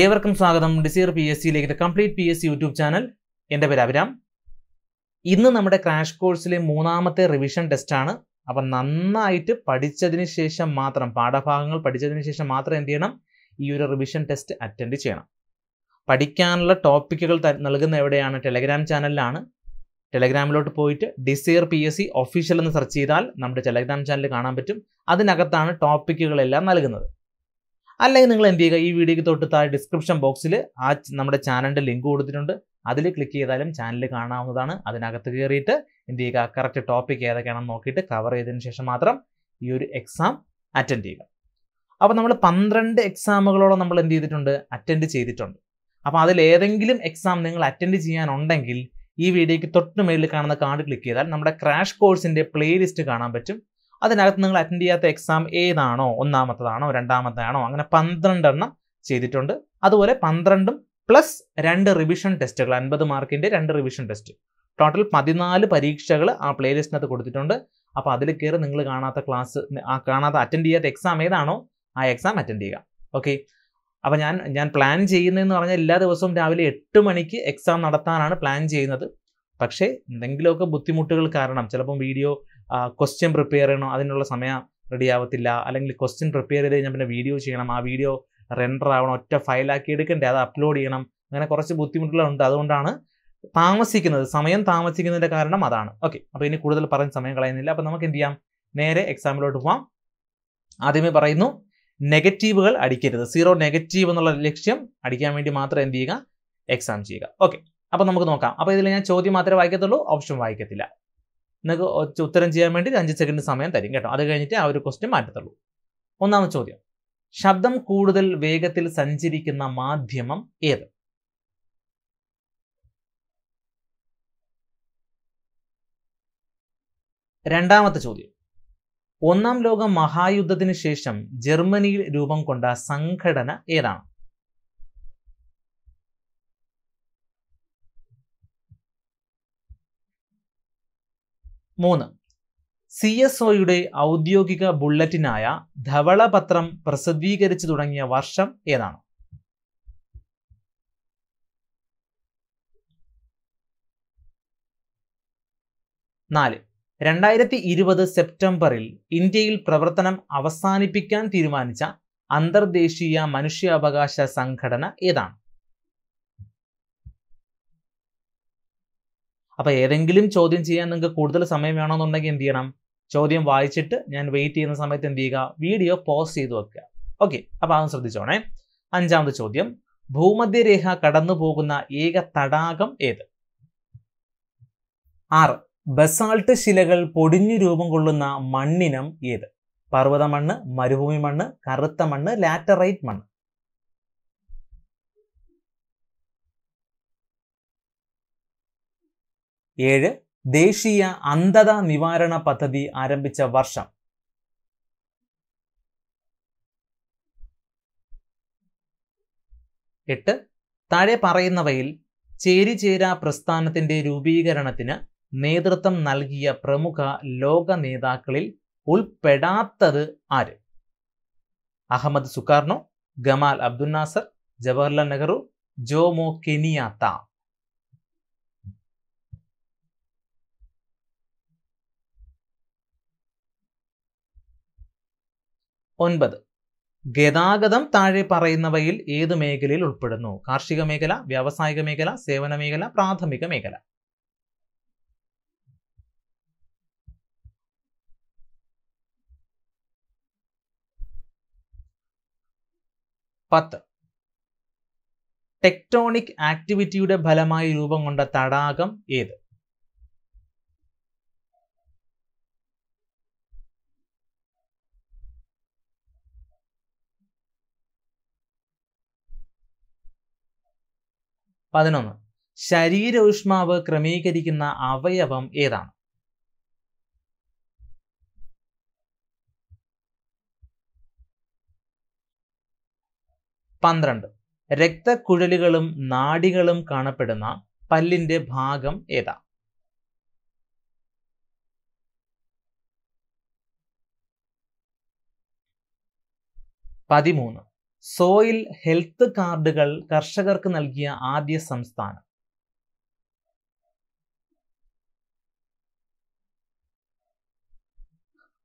ഏവർക്കും സ്വാഗതം desire P S സിയിലേക്ക് complete P S C YouTube channel എൻ്റെ പേര് അഭിരാം ഇന്ന് നമ്മുടെ ക്രാഷ് കോഴ്സിലെ മൂന്നാമത്തെ റിവിഷൻ ടെസ്റ്റാണ് അപ്പം നന്നായിട്ട് പഠിച്ചതിന് ശേഷം മാത്രം പാഠഭാഗങ്ങൾ പഠിച്ചതിന് ശേഷം മാത്രം എന്ത് ചെയ്യണം ഈ ഒരു റിവിഷൻ ടെസ്റ്റ് അറ്റൻഡ് ചെയ്യണം പഠിക്കാനുള്ള ടോപ്പിക്കുകൾ നൽകുന്ന എവിടെയാണ് ടെലഗ്രാം ചാനലിലാണ് ടെലഗ്രാമിലോട്ട് പോയിട്ട് desire P S C official എന്ന് സെർച്ച് ചെയ്താൽ നമ്മുടെ ടെലഗ്രാം ചാനൽ കാണാൻ പറ്റും അതിനകത്താണ് ടോപ്പിക്കുകളെല്ലാം നൽകുന്നത് അല്ലെങ്കിൽ നിങ്ങൾ എന്ത് ചെയ്യുക ഈ വീഡിയോയ്ക്ക് തൊട്ട് താഴെ ഡിസ്ക്രിപ്ഷൻ ബോക്സിൽ ആ നമ്മുടെ ചാനലിൻ്റെ ലിങ്ക് കൊടുത്തിട്ടുണ്ട് അതിൽ ക്ലിക്ക് ചെയ്താലും ചാനൽ കാണാവുന്നതാണ് അതിനകത്ത് കയറിയിട്ട് എന്ത് ചെയ്യുക കറക്റ്റ് ടോപ്പിക് ഏതൊക്കെയാണെന്ന് നോക്കിയിട്ട് കവർ ചെയ്തതിന് ശേഷം മാത്രം ഈ ഒരു എക്സാം അറ്റൻഡ് ചെയ്യുക അപ്പോൾ നമ്മൾ പന്ത്രണ്ട് എക്സാമുകളോളം നമ്മൾ എന്ത് ചെയ്തിട്ടുണ്ട് അറ്റൻഡ് ചെയ്തിട്ടുണ്ട് അപ്പോൾ അതിൽ ഏതെങ്കിലും എക്സാം നിങ്ങൾ അറ്റൻഡ് ചെയ്യാനുണ്ടെങ്കിൽ ഈ വീഡിയോയ്ക്ക് തൊട്ട് മേളിൽ കാണുന്ന കാർഡ് ക്ലിക്ക് ചെയ്താൽ നമ്മുടെ ക്രാഷ് കോഴ്സിൻ്റെ പ്ലേലിസ്റ്റ് കാണാൻ പറ്റും അതിനകത്ത് നിങ്ങൾ അറ്റൻഡ് ചെയ്യാത്ത എക്സാം ഏതാണോ ഒന്നാമത്തതാണോ രണ്ടാമത്തതാണോ അങ്ങനെ പന്ത്രണ്ടെണ്ണം ചെയ്തിട്ടുണ്ട് അതുപോലെ പന്ത്രണ്ടും പ്ലസ് രണ്ട് റിവിഷൻ ടെസ്റ്റുകൾ അൻപത് മാർക്കിൻ്റെ രണ്ട് റിവിഷൻ ടെസ്റ്റ് ടോട്ടൽ പതിനാല് പരീക്ഷകൾ ആ പ്ലേലിസ്റ്റിനകത്ത് കൊടുത്തിട്ടുണ്ട് അപ്പോൾ അതിൽ കയറി നിങ്ങൾ കാണാത്ത ക്ലാസ് ആ കാണാത്ത അറ്റൻഡ് ചെയ്യാത്ത എക്സാം ഏതാണോ ആ എക്സാം അറ്റൻഡ് ചെയ്യുക ഓക്കെ അപ്പോൾ ഞാൻ ഞാൻ പ്ലാൻ ചെയ്യുന്നതെന്ന് പറഞ്ഞാൽ എല്ലാ ദിവസവും രാവിലെ എട്ട് മണിക്ക് എക്സാം നടത്താനാണ് പ്ലാൻ ചെയ്യുന്നത് പക്ഷേ എന്തെങ്കിലുമൊക്കെ ബുദ്ധിമുട്ടുകൾ കാരണം ചിലപ്പം വീഡിയോ ക്വസ്റ്റ്യൻ പ്രിപ്പയർ ചെയ്യണം അതിനുള്ള സമയം റെഡി ആവത്തില്ല അല്ലെങ്കിൽ ക്വസ്റ്റ്യൻ പ്രിപ്പയർ ചെയ്ത് കഴിഞ്ഞാൽ പിന്നെ വീഡിയോ ചെയ്യണം ആ വീഡിയോ റെൻഡർ ആവണം ഒറ്റ ഫയലാക്കി എടുക്കേണ്ടേ അത് അപ്ലോഡ് ചെയ്യണം അങ്ങനെ കുറച്ച് ബുദ്ധിമുട്ടുകളുണ്ട് അതുകൊണ്ടാണ് താമസിക്കുന്നത് സമയം താമസിക്കുന്നതിൻ്റെ കാരണം അതാണ് ഓക്കെ അപ്പോൾ ഇനി കൂടുതൽ പറഞ്ഞ് സമയം കളയുന്നില്ല അപ്പോൾ നമുക്ക് എന്ത് ചെയ്യാം നേരെ എക്സാമിലോട്ട് പോവാം ആദ്യമേ പറയുന്നു നെഗറ്റീവുകൾ അടിക്കരുത് സീറോ നെഗറ്റീവ് എന്നുള്ള ലക്ഷ്യം അടിക്കാൻ വേണ്ടി മാത്രം എന്ത് ചെയ്യുക എക്സാം ചെയ്യുക ഓക്കെ അപ്പോൾ നമുക്ക് നോക്കാം അപ്പോൾ ഇതിൽ ഞാൻ ചോദ്യം മാത്രമേ വായിക്കത്തുള്ളൂ ഓപ്ഷൻ വായിക്കത്തില്ല നിങ്ങൾക്ക് ഉത്തരം ചെയ്യാൻ വേണ്ടി അഞ്ച് സെക്കൻഡ് സമയം തരും കേട്ടോ അത് കഴിഞ്ഞിട്ട് ആ ഒരു ക്വസ്റ്റ്യൻ മാറ്റത്തുള്ളൂ ഒന്നാമത്തെ ചോദ്യം ശബ്ദം കൂടുതൽ വേഗത്തിൽ സഞ്ചരിക്കുന്ന മാധ്യമം ഏത് രണ്ടാമത്തെ ചോദ്യം ഒന്നാം ലോക മഹായുദ്ധത്തിന് ശേഷം ജർമ്മനിയിൽ രൂപം കൊണ്ട സംഘടന ഏതാണ് മൂന്ന് സി എസ് ഒയുടെ ഔദ്യോഗിക ബുള്ളറ്റിനായ ധവളപത്രം പ്രസിദ്ധീകരിച്ചു തുടങ്ങിയ വർഷം ഏതാണ് നാല് രണ്ടായിരത്തി ഇരുപത് സെപ്റ്റംബറിൽ ഇന്ത്യയിൽ പ്രവർത്തനം അവസാനിപ്പിക്കാൻ തീരുമാനിച്ച അന്തർദേശീയ മനുഷ്യാവകാശ സംഘടന ഏതാണ് അപ്പോൾ ഏതെങ്കിലും ചോദ്യം ചെയ്യാൻ നിങ്ങൾക്ക് കൂടുതൽ സമയം വേണമെന്നുണ്ടെങ്കിൽ എന്ത് ചെയ്യണം ചോദ്യം വായിച്ചിട്ട് ഞാൻ വെയിറ്റ് ചെയ്യുന്ന സമയത്ത് എന്ത് ചെയ്യുക വീഡിയോ പോസ് ചെയ്ത് വെക്കുക ഓക്കെ അപ്പോൾ അതൊന്ന് ശ്രദ്ധിച്ചോണേ അഞ്ചാമത്തെ ചോദ്യം ഭൂമധ്യരേഖ കടന്നു പോകുന്ന ഏക തടാകം ഏത് ആറ് ബസാൾട്ട് ശിലകൾ പൊടിഞ്ഞു രൂപം കൊള്ളുന്ന മണ്ണിനം ഏത് പർവ്വത മണ്ണ് മരുഭൂമി മണ്ണ് കറുത്ത മണ്ണ് ലാറ്ററൈറ്റ് മണ്ണ് ഏഴ് ദേശീയ അന്ധത നിവാരണ പദ്ധതി ആരംഭിച്ച വർഷം എട്ട് താഴെ പറയുന്നവയിൽ ചേരിചേര പ്രസ്ഥാനത്തിന്റെ രൂപീകരണത്തിന് നേതൃത്വം നൽകിയ പ്രമുഖ ലോക നേതാക്കളിൽ ഉൾപ്പെടാത്തത് ആര് Ahmed Sukarno Gamal Abdel Nasser Jawaharlal Nehru Jomo Kenyatta ഒൻപത് ഗതാഗതം താഴെ പറയുന്നവയിൽ ഏത് മേഖലയിൽ ഉൾപ്പെടുന്നു കാർഷിക മേഖല വ്യാവസായിക മേഖല സേവന മേഖല പ്രാഥമിക മേഖല പത്ത് ടെക്ടോണിക് ആക്ടിവിറ്റിയുടെ ഫലമായി രൂപം കൊണ്ട തടാകം ഏത് പതിനൊന്ന് ശരീര ഊഷ്മാവ് ക്രമീകരിക്കുന്ന അവയവം ഏതാണ് പന്ത്രണ്ട് രക്തക്കുഴലുകളും നാഡികളും കാണപ്പെടുന്ന പല്ലിന്റെ ഭാഗം ഏതാ പതിമൂന്ന് സോയിൽ ഹെൽത്ത് കാർഡുകൾ കർഷകർക്ക് നൽകിയ ആദ്യ സംസ്ഥാനം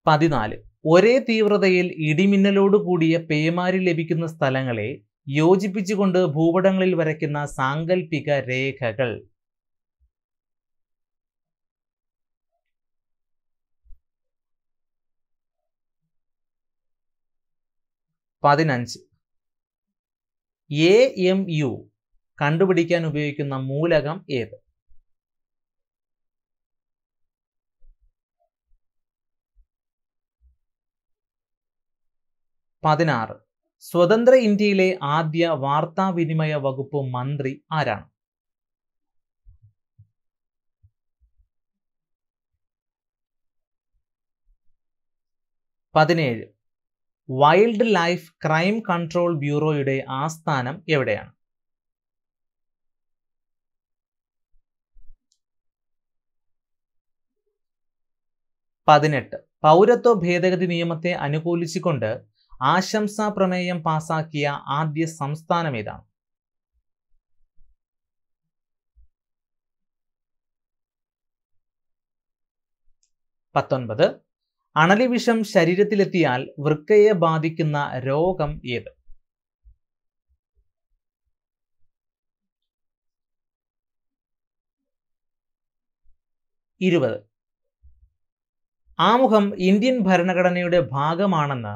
പതിനാല് ഒരേ തീവ്രതയിൽ ഇടിമിന്നലോട് കൂടിയ പേമാരി ലഭിക്കുന്ന സ്ഥലങ്ങളെ യോജിപ്പിച്ചുകൊണ്ട് ഭൂപടങ്ങളിൽ വരയ്ക്കുന്ന സാങ്കല്പിക രേഖകൾ പതിനഞ്ച് എ എം യു കണ്ടുപിടിക്കാൻ ഉപയോഗിക്കുന്ന മൂലകം ഏത് പതിനാറ് സ്വതന്ത്ര ഇന്ത്യയിലെ ആദ്യ വാർത്താവിനിമയ വകുപ്പ് മന്ത്രി ആരാണ് പതിനേഴ് വൈൽഡ് ലൈഫ് ക്രൈം കൺട്രോൾ ബ്യൂറോയുടെ ആസ്ഥാനം എവിടെയാണ് പതിനെട്ട് പൗരത്വ ഭേദഗതി നിയമത്തെ അനുകൂലിച്ചുകൊണ്ട് ആശംസാ പ്രമേയം പാസാക്കിയ ആദ്യ സംസ്ഥാനം ഏതാണ് പത്തൊൻപത് അണലിവിഷം ശരീരത്തിലെത്തിയാൽ വൃക്കയെ ബാധിക്കുന്ന രോഗം ഏത് ഇരുപത് ആമുഖം ഇന്ത്യൻ ഭരണഘടനയുടെ ഭാഗമാണെന്ന്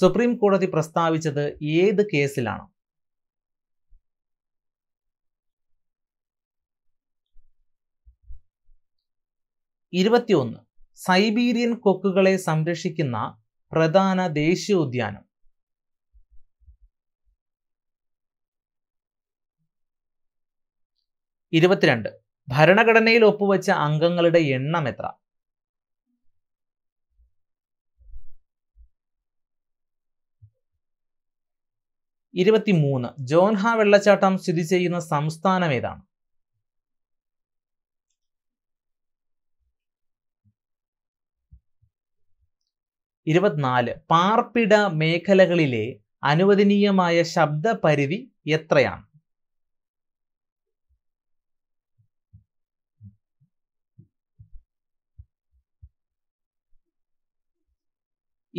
സുപ്രീം കോടതി പ്രസ്താവിച്ചത് ഏത് കേസിലാണ് ഇരുപത്തിയൊന്ന് സൈബീരിയൻ കൊക്കുകളെ സംരക്ഷിക്കുന്ന പ്രധാന ദേശീയോദ്യാനം ഇരുപത്തിരണ്ട് ഭരണഘടനയിൽ ഒപ്പുവെച്ച അംഗങ്ങളുടെ എണ്ണം എത്ര ഇരുപത്തിമൂന്ന് ജോൻഹ വെള്ളച്ചാട്ടം സ്ഥിതി ചെയ്യുന്ന സംസ്ഥാനം ഏതാണ് ഇരുപത്തിനാല് പാർപ്പിട മേഖലകളിലെ അനുവദനീയമായ ശബ്ദ പരിധി എത്രയാണ്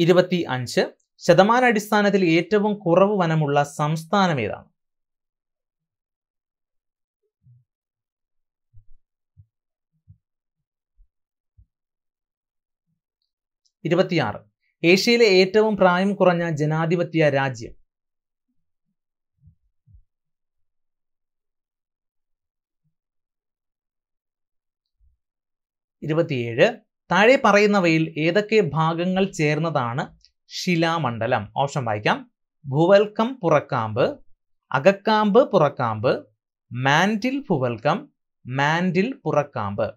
ഇരുപത്തി അഞ്ച് ശതമാനാടിസ്ഥാനത്തിൽ ഏറ്റവും കുറവ് വനമുള്ള സംസ്ഥാനം ഏതാണ് ഇരുപത്തിയാറ് ഏഷ്യയിലെ ഏറ്റവും പ്രായം കുറഞ്ഞ ജനാധിപത്യ രാജ്യം ഇരുപത്തിയേഴ് താഴെ പറയുന്നവയിൽ ഏതൊക്കെ ഭാഗങ്ങൾ ചേർന്നതാണ് ശിലാമണ്ഡലം ഓപ്ഷൻ വായിക്കാം ഭൂവൽക്കം പുറക്കാമ്പ് അകക്കാമ്പ് പുറക്കാമ്പ് മാൻഡിൽ ഭൂവൽക്കം മാൻഡിൽ പുറക്കാമ്പ്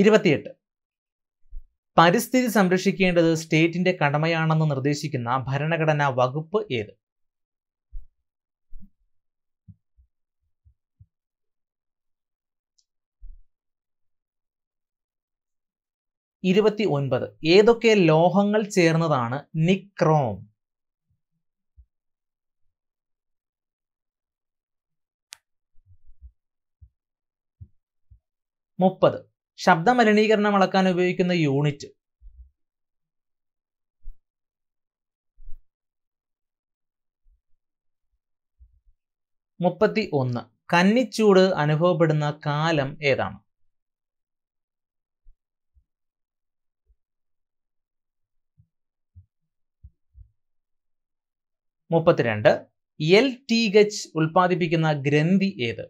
ഇരുപത്തിയെട്ട് പരിസ്ഥിതി സംരക്ഷിക്കേണ്ടത് സ്റ്റേറ്റിന്റെ കടമയാണെന്ന് നിർദ്ദേശിക്കുന്ന ഭരണഘടനാ വകുപ്പ് ഏത് ഇരുപത്തി ഒൻപത് ഏതൊക്കെ ലോഹങ്ങൾ ചേർന്നതാണ് നിക്രോം മുപ്പത് ശബ്ദ മലിനീകരണം അളക്കാൻ ഉപയോഗിക്കുന്ന യൂണിറ്റ് മുപ്പത്തി ഒന്ന് കന്നിച്ചൂട് അനുഭവപ്പെടുന്ന കാലം ഏതാണ് മുപ്പത്തിരണ്ട് എൽ ടി ഗച്ച് ഉൽപ്പാദിപ്പിക്കുന്ന ഗ്രന്ഥി ഏത്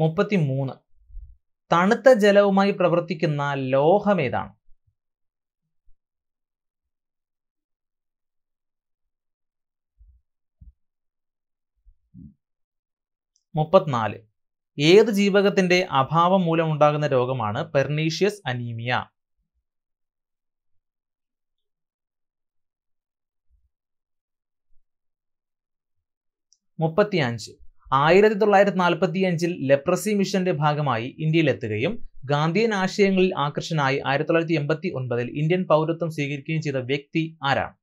മുപ്പത്തി മൂന്ന് തണുത്ത ജലവുമായി പ്രവർത്തിക്കുന്ന ലോഹം ഏതാണ് മുപ്പത്തിനാല് ഏത് ജീവകത്തിന്റെ അഭാവം മൂലമുണ്ടാകുന്ന രോഗമാണ് പെർണീഷ്യസ് അനീമിയ മുപ്പത്തിയഞ്ച് ആയിരത്തി തൊള്ളായിരത്തി നാൽപ്പത്തി അഞ്ചിൽ ലെപ്രസി മിഷന്റെ ഭാഗമായി ഇന്ത്യയിലെത്തുകയും ഗാന്ധിയൻ ആശയങ്ങളിൽ ആകർഷനായി ആയിരത്തി തൊള്ളായിരത്തി എൺപത്തി ഒൻപതിൽ ഇന്ത്യൻ പൗരത്വം സ്വീകരിക്കുകയും ചെയ്ത വ്യക്തി ആരാണ്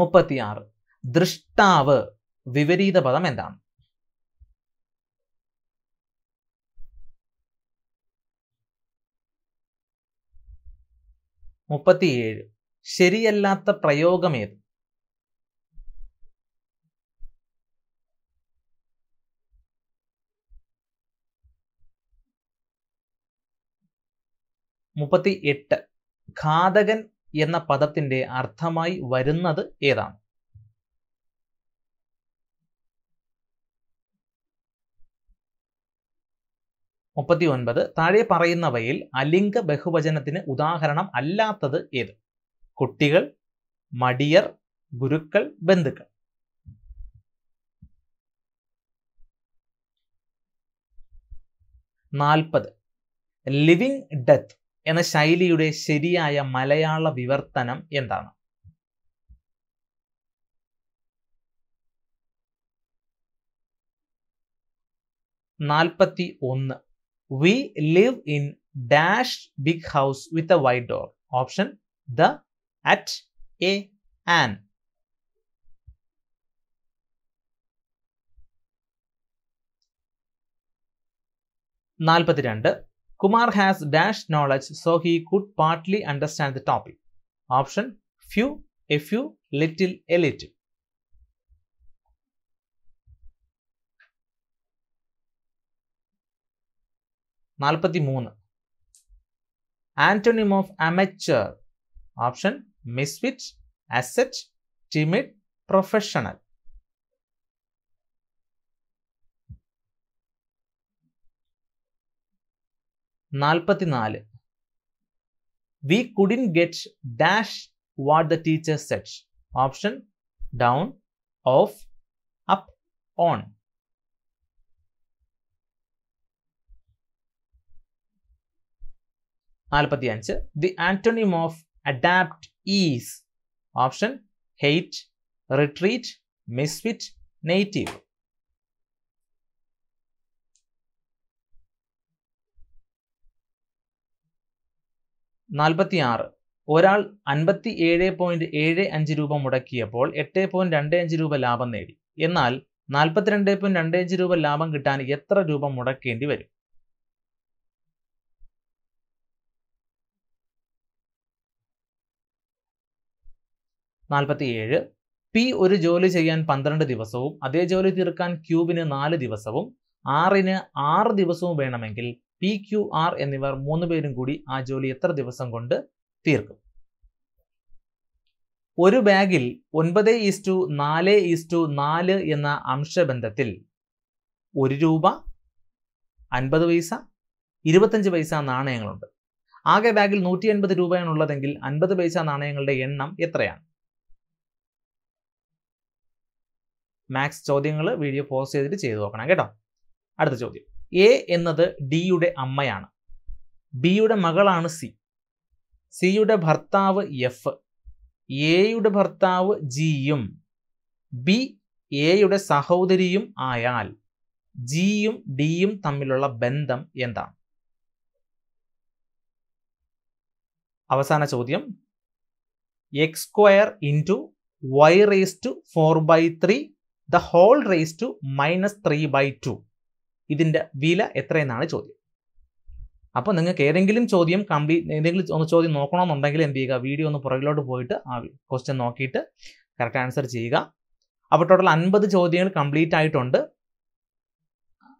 മുപ്പത്തിയാറ് ദൃഷ്ടാവ് വിപരീത പദം എന്താണ് മുപ്പത്തിയേഴ് ശരിയല്ലാത്ത പ്രയോഗമേത് മുപ്പത്തി എട്ട് ഘാതകൻ എന്ന പദത്തിൻ്റെ അർത്ഥമായി വരുന്നത് ഏതാണ് മുപ്പത്തി ഒൻപത് താഴെ പറയുന്നവയിൽ അലിംഗ ബഹുവചനത്തിന് ഉദാഹരണം അല്ലാത്തത് ഏത് കുട്ടികൾ മടിയർ ഗുരുക്കൾ ബന്ധുക്കൾ നാൽപ്പത് ലിവിങ് ഡെത്ത് എന്ന ശൈലിയുടെ ശരിയായ മലയാള വിവർത്തനം എന്താണ് നാൽപ്പത്തി ഒന്ന് we live in dash big house with a white dog option the at a an kumar has dash knowledge so he could partly understand the topic option few a few little a little 43. Antonym of amateur. Option misfit, asset, timid, professional. We couldn't get dash what the teacher said. Option down, off, up, on. നാൽപ്പത്തി അഞ്ച് the antonym of adapt is option hate retreat misfit native നാൽപ്പത്തി ആറ് ഒരാൾ അൻപത്തി ഏഴ് point ഏഴ് അഞ്ച് രൂപ മുടക്കിയപ്പോൾ എട്ട് പോയിന്റ് രണ്ട് അഞ്ച് രൂപ ലാഭം നേടി എന്നാൽ നാൽപ്പത്തിരണ്ട് പോയിന്റ് രണ്ട് അഞ്ച് രൂപ ലാഭം കിട്ടാൻ എത്ര രൂപ മുടക്കേണ്ടി വരും നാൽപ്പത്തിയേഴ് പി ഒരു ജോലി ചെയ്യാൻ പന്ത്രണ്ട് ദിവസവും അതേ ജോലി തീർക്കാൻ ക്യൂബിന് നാല് ദിവസവും ആറിന് ആറ് ദിവസവും വേണമെങ്കിൽ പി ക്യു ആർ എന്നിവർ മൂന്ന് പേരും കൂടി ആ ജോലി എത്ര ദിവസം കൊണ്ട് തീർക്കും ഒരു ബാഗിൽ ഒൻപത് ഈസ്റ്റു നാല് ഈസ്റ്റു നാല് എന്ന അംശബന്ധത്തിൽ ഒരു രൂപ അൻപത് പൈസ ഇരുപത്തഞ്ച് പൈസ നാണയങ്ങളുണ്ട് ആകെ ബാഗിൽ നൂറ്റി അൻപത് രൂപയാണുള്ളതെങ്കിൽ അൻപത് പൈസ നാണയങ്ങളുടെ എണ്ണം എത്രയാണ് മാക്സ് ചോദ്യങ്ങൾ വീഡിയോ പോസ് ചെയ്തിട്ട് ചെയ്തു നോക്കണം കേട്ടോ അടുത്ത ചോദ്യം എ എന്നത് ഡിയുടെ അമ്മയാണ് ബിയുടെ മകളാണ് സി സിയുടെ ഭർത്താവ് എഫ് എയുടെ ഭർത്താവ് ജിയും ബി എയുടെ സഹോദരിയും ആയാൽ ജിയും ഡിയും തമ്മിലുള്ള ബന്ധം എന്താണ് അവസാന ചോദ്യം x square into y raise to four by three the whole raise to minus three by two ഇതിൻ്റെ വില എത്രയെന്നാണ് ചോദ്യം അപ്പോൾ നിങ്ങൾക്ക് ഏതെങ്കിലും ചോദ്യം കംപ്ലീറ്റ് ഏതെങ്കിലും ഒന്ന് ചോദ്യം നോക്കണമെന്നുണ്ടെങ്കിൽ എന്ത് ചെയ്യുക വീഡിയോ ഒന്ന് പുറകിലോട്ട് പോയിട്ട് ആ ക്വസ്റ്റ്യൻ നോക്കിയിട്ട് കറക്റ്റ് ആൻസർ ചെയ്യുക അപ്പോൾ ടോട്ടൽ അൻപത് ചോദ്യങ്ങൾ കംപ്ലീറ്റ് ആയിട്ടുണ്ട്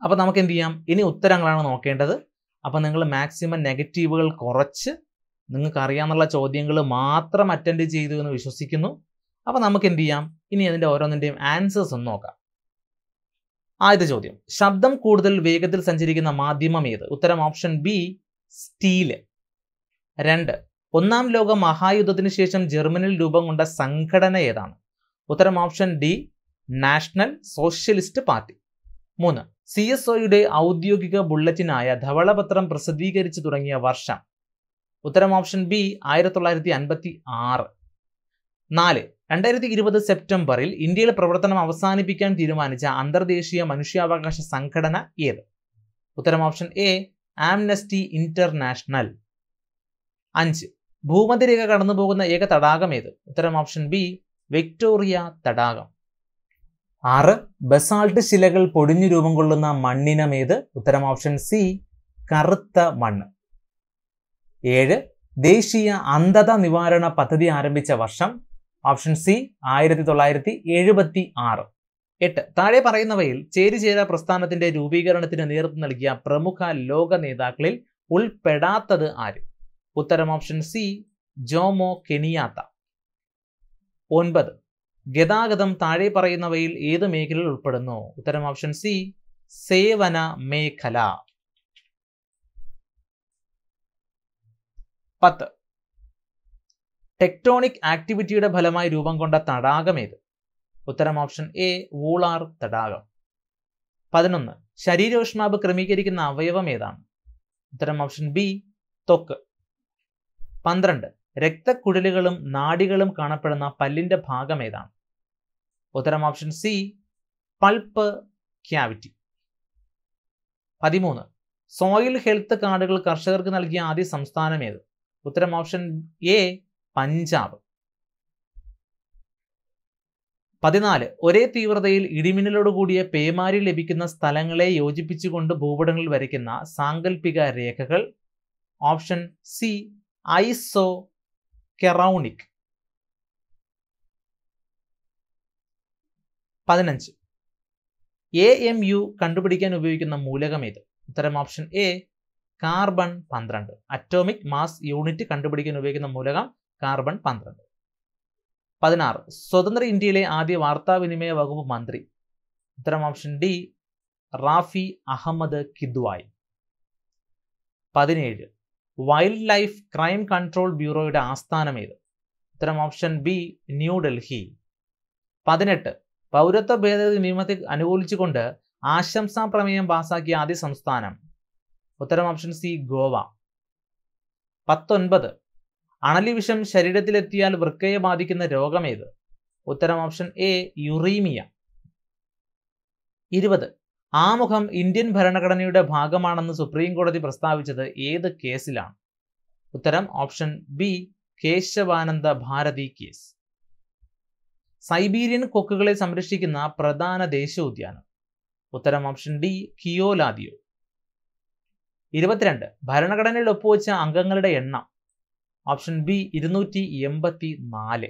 അപ്പോൾ നമുക്ക് എന്ത് ചെയ്യാം ഇനി ഉത്തരങ്ങളാണ് നോക്കേണ്ടത് അപ്പോൾ നിങ്ങൾ മാക്സിമം നെഗറ്റീവുകൾ കുറച്ച് നിങ്ങൾക്ക് അറിയാമെന്നുള്ള ചോദ്യങ്ങൾ മാത്രം അറ്റൻഡ് ചെയ്തു എന്ന് വിശ്വസിക്കുന്നു അപ്പോൾ നമുക്ക് എന്ത് ചെയ്യാം ഇനി അതിൻ്റെ ഓരോന്നിൻ്റെയും ആൻസേഴ്സ് ഒന്ന് നോക്കാം ആദ്യത്തെ ചോദ്യം ശബ്ദം കൂടുതൽ വേഗത്തിൽ സഞ്ചരിക്കുന്ന മാധ്യമം ഏത് ഉത്തരം ഓപ്ഷൻ ബി സ്റ്റീല് രണ്ട് ഒന്നാം ലോക മഹായുദ്ധത്തിന് ശേഷം ജർമ്മനിയിൽ രൂപം കൊണ്ട സംഘടന ഏതാണ് ഉത്തരം option D national socialist party മൂന്ന് സി എസ് ഒയുടെ ഔദ്യോഗിക ബുള്ളറ്റിനായ ധവളപത്രം പ്രസിദ്ധീകരിച്ചു തുടങ്ങിയ വർഷം ഉത്തരം ഓപ്ഷൻ ബി ആയിരത്തി തൊള്ളായിരത്തി അൻപത്തി ആറ് നാല് രണ്ടായിരത്തി ഇരുപത് സെപ്റ്റംബറിൽ ഇന്ത്യയിൽ പ്രവർത്തനം അവസാനിപ്പിക്കാൻ തീരുമാനിച്ച അന്തർദേശീയ മനുഷ്യാവകാശ സംഘടന ഏത് ഉത്തരം ഓപ്ഷൻ എ ആംനസ്റ്റി ഇന്റർനാഷണൽ അഞ്ച് ഭൂമധ്യരേഖ കടന്നുപോകുന്ന ഏക തടാകം ഏത് ഉത്തരം ഓപ്ഷൻ ബി വിക്ടോറിയ തടാകം ആറ് ബസാൾട്ട് ശിലകൾ പൊടിഞ്ഞു രൂപം കൊള്ളുന്ന മണ്ണിനം ഏത് ഉത്തരം ഓപ്ഷൻ സി കറുത്ത മണ്ണ് ഏഴ് ദേശീയ അന്ധത നിവാരണ പദ്ധതി ആരംഭിച്ച വർഷം ഓപ്ഷൻ സി ആയിരത്തി തൊള്ളായിരത്തി എഴുപത്തി ആറ് എട്ട് താഴെ പറയുന്നവയിൽ ചേരിചേര പ്രസ്ഥാനത്തിന്റെ രൂപീകരണത്തിന് നേതൃത്വം നൽകിയ പ്രമുഖ ലോക നേതാക്കളിൽ ഉൾപ്പെടാത്തത് ആര് ഉത്തരം ഓപ്ഷൻ സി ജോമോ കെനിയാത്ത ഒൻപത് ഗതാഗതം താഴെ പറയുന്നവയിൽ ഏത് മേഖലയിൽ ഉൾപ്പെടുന്നു ഉത്തരം ഓപ്ഷൻ സി സേവന മേഖല പത്ത് ടെക്ടോണിക് ആക്ടിവിറ്റിയുടെ ഫലമായി രൂപം കൊണ്ട ഏത് ഉത്തരം ഓപ്ഷൻ എ വൂളാർ തടാകം പതിനൊന്ന് ശരീരോഷ്മാവ് ക്രമീകരിക്കുന്ന അവയവം ഏതാണ് ഉത്തരം ഓപ്ഷൻ ബി തൊക്ക് പന്ത്രണ്ട് രക്തക്കുഴലുകളും നാടികളും കാണപ്പെടുന്ന പല്ലിന്റെ ഭാഗം ഏതാണ് ഉത്തരം ഓപ്ഷൻ സി പൾപ്പ് ക്യാവിറ്റി പതിമൂന്ന് സോയിൽ ഹെൽത്ത് കാർഡുകൾ കർഷകർക്ക് നൽകിയ ആദ്യ സംസ്ഥാനം ഏത് ഉത്തരം ഓപ്ഷൻ എ പഞ്ചാബ് പതിനാല് ഒരേ തീവ്രതയിൽ ഇടിമിന്നലോട് കൂടിയ പേമാരി ലഭിക്കുന്ന സ്ഥലങ്ങളെ യോജിപ്പിച്ചുകൊണ്ട് ഭൂപടങ്ങളിൽ വരയ്ക്കുന്ന സാങ്കല്പിക രേഖകൾ ഓപ്ഷൻ സി ഐസോ കെറൗണിക് പതിനഞ്ച് എ എം യു കണ്ടുപിടിക്കാൻ ഉപയോഗിക്കുന്ന മൂലകം ഏത് ഉത്തരം ഓപ്ഷൻ എ കാർബൺ പന്ത്രണ്ട് അറ്റോമിക് മാസ് യൂണിറ്റ് കണ്ടുപിടിക്കാൻ ഉപയോഗിക്കുന്ന മൂലകം കാർബൺ പന്ത്രണ്ട് പതിനാറ് സ്വതന്ത്ര ഇന്ത്യയിലെ ആദ്യ വാർത്താവിനിമയ വകുപ്പ് മന്ത്രി ഉത്തരം ഓപ്ഷൻ ഡി റാഫി അഹമ്മദ് കിദ്വായി പതിനേഴ് വൈൽഡ് ലൈഫ് ക്രൈം കൺട്രോൾ ബ്യൂറോയുടെ ആസ്ഥാനം ഏത് ഉത്തരം ഓപ്ഷൻ ബി ന്യൂഡൽഹി പതിനെട്ട് പൗരത്വ ഭേദഗതി നിയമത്തെ അനുകൂലിച്ചുകൊണ്ട് ആശംസാ പ്രമേയം പാസാക്കിയ ആദ്യ സംസ്ഥാനം ഉത്തരം ഓപ്ഷൻ സി ഗോവ പത്തൊൻപത് അണലി വിഷം ശരീരത്തിലെത്തിയാൽ വൃക്കയെ ബാധിക്കുന്ന രോഗമേത് ഉത്തരം ഓപ്ഷൻ എ യുറീമിയ ഇരുപത് ആമുഖം ഇന്ത്യൻ ഭരണഘടനയുടെ ഭാഗമാണെന്ന് സുപ്രീം കോടതി പ്രസ്താവിച്ചത് ഏത് കേസിലാണ് ഉത്തരം option B Kesavananda Bharati case Siberian കൊക്കുകളെ സംരക്ഷിക്കുന്ന പ്രധാന ദേശീയോദ്യാനം ഉത്തരം ഓപ്ഷൻ ഡി കിയോലാദിയോ ഇരുപത്തിരണ്ട് ഭരണഘടനയിൽ ഒപ്പുവെച്ച അംഗങ്ങളുടെ എണ്ണം ഓപ്ഷൻ ബി ഇരുന്നൂറ്റി എൺപത്തി നാല്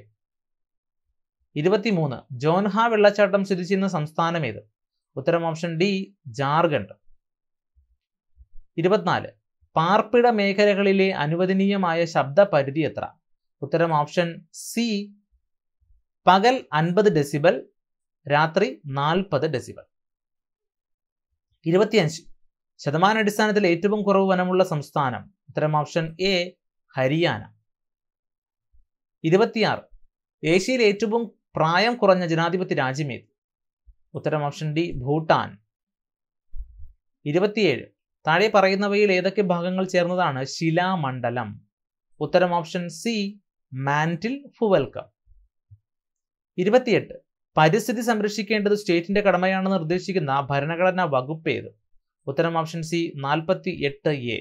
ഇരുപത്തിമൂന്ന് ജോൻഹ വെള്ളച്ചാട്ടം സ്ഥിതി ചെയ്യുന്ന സംസ്ഥാനം ഏത് ഉത്തരം ഓപ്ഷൻ ഡി ജാർഖണ്ഡ് ഇരുപത്തിനാല് പാർപ്പിട മേഖലകളിലെ അനുവദനീയമായ ശബ്ദ പരിധി എത്ര ഉത്തരം ഓപ്ഷൻ സി പകൽ അൻപത് ഡെസിബൽ രാത്രി നാൽപ്പത് ഡെസിബൽ ഇരുപത്തിയഞ്ച് ശതമാന അടിസ്ഥാനത്തിൽ ഏറ്റവും കുറവ് വനമുള്ള സംസ്ഥാനം ഉത്തരം ഓപ്ഷൻ എ ഹരിയാന ഇരുപത്തിയാറ് ഏഷ്യയിൽ ഏറ്റവും പ്രായം കുറഞ്ഞ ജനാധിപത്യ രാജ്യമേത് ഉത്തരം ഓപ്ഷൻ ഡി ഭൂട്ടാൻ ഇരുപത്തിയേഴ് താഴെ പറയുന്നവയിൽ ഏതൊക്കെ ഭാഗങ്ങൾ ചേർന്നതാണ് ശിലാമണ്ഡലം ഉത്തരം ഓപ്ഷൻ സി മാൻറ്റിൽ ഫുവൽക്കം ഇരുപത്തിയെട്ട് പരിസ്ഥിതി സംരക്ഷിക്കേണ്ടത് സ്റ്റേറ്റിന്റെ കടമയാണെന്ന് നിർദ്ദേശിക്കുന്ന ഭരണഘടനാ വകുപ്പ് ഏത് ഉത്തരം ഓപ്ഷൻ സി നാൽപ്പത്തി എട്ട് എ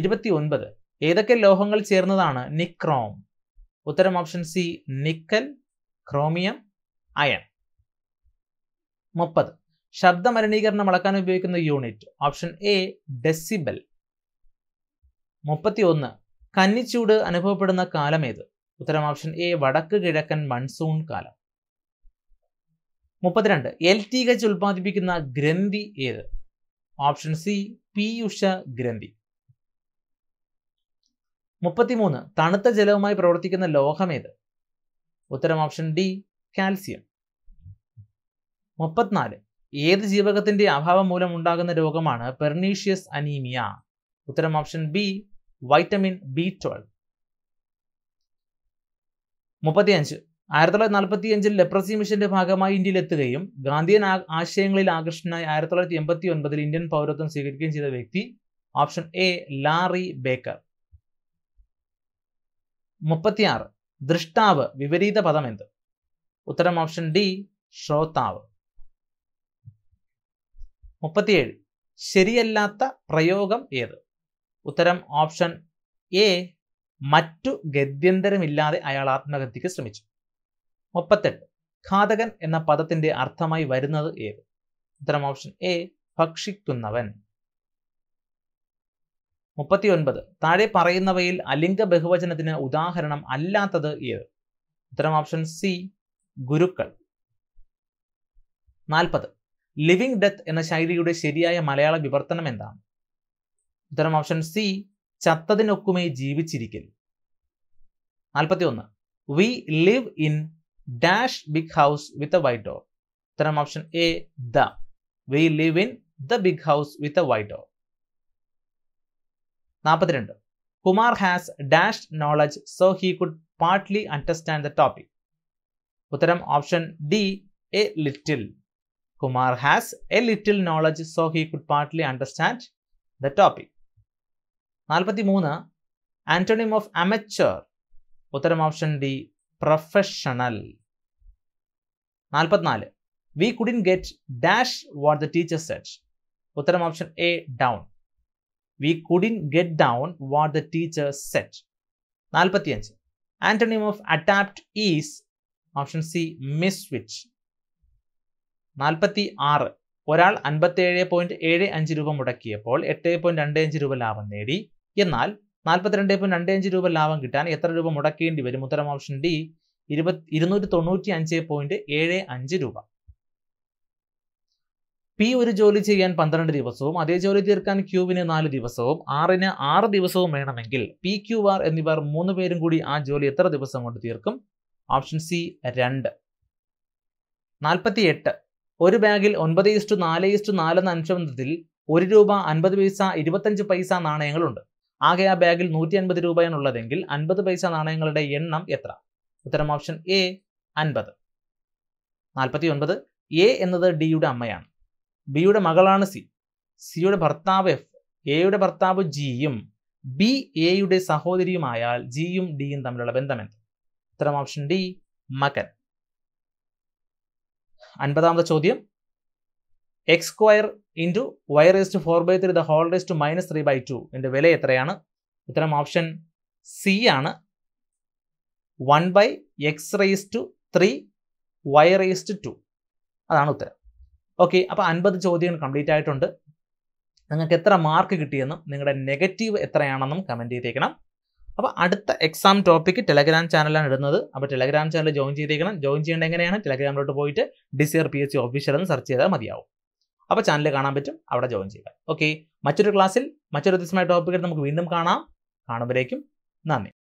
ഇരുപത്തി ഒൻപത് ഏതൊക്കെ ലോഹങ്ങൾ ചേർന്നതാണ് നിക്രോം ഉത്തരം option C nickel chromium iron മുപ്പത് ശബ്ദ മലിനീകരണം അളക്കാൻ ഉപയോഗിക്കുന്ന യൂണിറ്റ് ഓപ്ഷൻ എ ഡെസിബൽ മുപ്പത്തി ഒന്ന് കന്നിച്ചൂട് അനുഭവപ്പെടുന്ന കാലം ഏത് ഉത്തരം ഓപ്ഷൻ എ വടക്ക് കിഴക്കൻ മൺസൂൺ കാലം മുപ്പത്തിരണ്ട് എൽ ടി ഉൽപ്പാദിപ്പിക്കുന്ന ഗ്രന്ഥി ഏത് ഓപ്ഷൻ സി പീയുഷ ഗ്രന്ഥി മുപ്പത്തിമൂന്ന് തണുത്ത ജലവുമായി പ്രവർത്തിക്കുന്ന ലോഹം ഏത് ഉത്തരം ഓപ്ഷൻ ഡി കാൽസ്യം മുപ്പത്തിനാല് ഏത് ജീവകത്തിന്റെ അഭാവം മൂലം ഉണ്ടാകുന്ന രോഗമാണ് പെർണീഷ്യസ് അനീമിയ ഉത്തരം option B vitamin B twelve മുപ്പത്തിയഞ്ച് ആയിരത്തി തൊള്ളായിരത്തി നാൽപ്പത്തി അഞ്ചിൽ ലെപ്രസി മിഷന്റെ ഭാഗമായി ഇന്ത്യയിൽ എത്തുകയും ഗാന്ധിയൻ ആശയങ്ങളിൽ ആകർഷനായി ആയിരത്തി തൊള്ളായിരത്തി എൺപത്തി ഒൻപതിൽ ഇന്ത്യൻ പൗരത്വം സ്വീകരിക്കുകയും ചെയ്ത വ്യക്തി ഓപ്ഷൻ എ ലാറി ബേക്കർ മുപ്പത്തിയാറ് ദൃഷ്ടാവ് വിപരീത പദം എന്ത് ഉത്തരം ഓപ്ഷൻ ഡി ശ്രോതാവ് മുപ്പത്തിയേഴ് ശരിയല്ലാത്ത പ്രയോഗം ഏത് ഉത്തരം ഓപ്ഷൻ എ മറ്റു ഗദ്യന്തരമില്ലാതെ അയാൾ ആത്മഹത്യക്ക് ശ്രമിച്ചു മുപ്പത്തെട്ട് ഘാതകൻ എന്ന പദത്തിന്റെ അർത്ഥമായി വരുന്നത് ഏത് ഉത്തരം ഓപ്ഷൻ എ ഭക്ഷിക്കുന്നവൻ മുപ്പത്തിയൊൻപത് താഴെ പറയുന്നവയിൽ അലിംഗ ബഹുവചനത്തിന് ഉദാഹരണം അല്ലാത്തത് ഏത് ഉത്തരം ഓപ്ഷൻ സി ഗുരുക്കൾ നാൽപ്പത് ലിവിംഗ് ഡെത്ത് എന്ന ശൈലിയുടെ ശരിയായ മലയാള വിവർത്തനം എന്താണ് ഉത്തരം ഓപ്ഷൻ സി ചത്തതിനൊക്കുമേ ജീവിച്ചിരിക്കൽ നാൽപ്പത്തി ഒന്ന് we live in dash big house with a white door ഉത്തരം option A the we live in the big house with a white door നാൽപ്പത്തിരണ്ട് Kumar has dash knowledge so he could partly understand the topic ഉത്തരം option D a little Kumar has a little knowledge so he could partly understand the topic നാൽപ്പത്തി മൂന്ന് antonym of amateur ഉത്തരം option D professional നാൽപ്പത്തിനാല് we couldn't get dash what the teacher set ഉത്തരം option A down we couldn't get down what the teacher set നാൽപ്പത്തിയഞ്ച് antonym of adapt is option C miss which നാൽപ്പത്തി ആറ് ഒരാൾ അൻപത്തി ഏഴ് point ഏഴ് അഞ്ച് രൂപ മുടക്കിയപ്പോൾ എട്ട് പോയിന്റ് രണ്ട് അഞ്ച് രൂപ ലാഭം നേടി എന്നാൽ നാൽപ്പത്തിരണ്ട് പോയിന്റ് രണ്ട് അഞ്ച് രൂപ ലാഭം കിട്ടാൻ എത്ര രൂപ മുടക്കേണ്ടി വരും ഉത്തരം ഓപ്ഷൻ ഡി ഇരുപത് ഇരുന്നൂറ്റി തൊണ്ണൂറ്റി അഞ്ച് പോയിന്റ് ഏഴ് അഞ്ച് രൂപ പി ഒരു ജോലി ചെയ്യാൻ പന്ത്രണ്ട് ദിവസവും അതേ ജോലി തീർക്കാൻ ക്യൂവിന് നാല് ദിവസവും ആറിന് ആറ് ദിവസവും വേണമെങ്കിൽ പി ക്യു ആർ എന്നിവർ മൂന്ന് പേരും കൂടി ആ ജോലി എത്ര ദിവസം കൊണ്ട് തീർക്കും ഓപ്ഷൻ സി രണ്ട് നാൽപ്പത്തി എട്ട് ഒരു ബാഗിൽ ഒൻപത് ഇസ്റ്റു നാല് ഇസ്റ്റു നാലെന്ന അനുശബ്ദത്തിൽ ഒരു രൂപ അൻപത് പൈസ ഇരുപത്തഞ്ച് പൈസ നാണയങ്ങളുണ്ട് ആകെ ആ ബാഗിൽ നൂറ്റി അൻപത് രൂപയാണുള്ളതെങ്കിൽ അൻപത് പൈസ നാണയങ്ങളുടെ എണ്ണം എത്ര ഉത്തരം ഓപ്ഷൻ എ അൻപത് നാൽപ്പത്തി ഒൻപത് എ എന്നത് ഡിയുടെ അമ്മയാണ് ബിയുടെ മകളാണ് സി സിയുടെ ഭർത്താവ് എഫ് എയുടെ ഭർത്താവ് ജിയും ബി എയുടെ സഹോദരിയുമായാൽ ജിയും ഡിയും തമ്മിലുള്ള ബന്ധമെന്ത് ഉത്തരം ഓപ്ഷൻ ഡി മകൻ അൻപതാമത്തെ ചോദ്യം x square into y raised four by three the whole raised minus three by two എൻ്റെ വില എത്രയാണ് ഉത്തരം ഓപ്ഷൻ സി ആണ് one by x raise to three y raised to അതാണ് ഉത്തരം ഓക്കെ അപ്പോൾ അൻപത് ചോദ്യങ്ങൾ കംപ്ലീറ്റ് ആയിട്ടുണ്ട് നിങ്ങൾക്ക് എത്ര മാർക്ക് കിട്ടിയെന്നും നിങ്ങളുടെ നെഗറ്റീവ് എത്രയാണെന്നും കമൻറ്റ് ചെയ്തേക്കണം അപ്പോൾ അടുത്ത എക്സാം ടോപ്പിക്ക് ടെലഗ്രാം ചാനലാണ് ഇടുന്നത് അപ്പോൾ ടെലഗ്രാം ചാനൽ ജോയിൻ ചെയ്തേക്കണം ജോയിൻ ചെയ്യേണ്ട എങ്ങനെയാണ് ടെലഗ്രാമിലോട്ട് പോയിട്ട് R P S C official എന്ന് സെർച്ച് ചെയ്താൽ മതിയാവും അപ്പോൾ ചാനൽ കാണാൻ പറ്റും അവിടെ ജോയിൻ ചെയ്യുക ഓക്കെ മറ്റൊരു ക്ലാസ്സിൽ മറ്റൊരു ദിവസമായ ടോപ്പിക്കിൽ നമുക്ക് വീണ്ടും കാണാം കാണുമ്പോഴേക്കും നന്ദി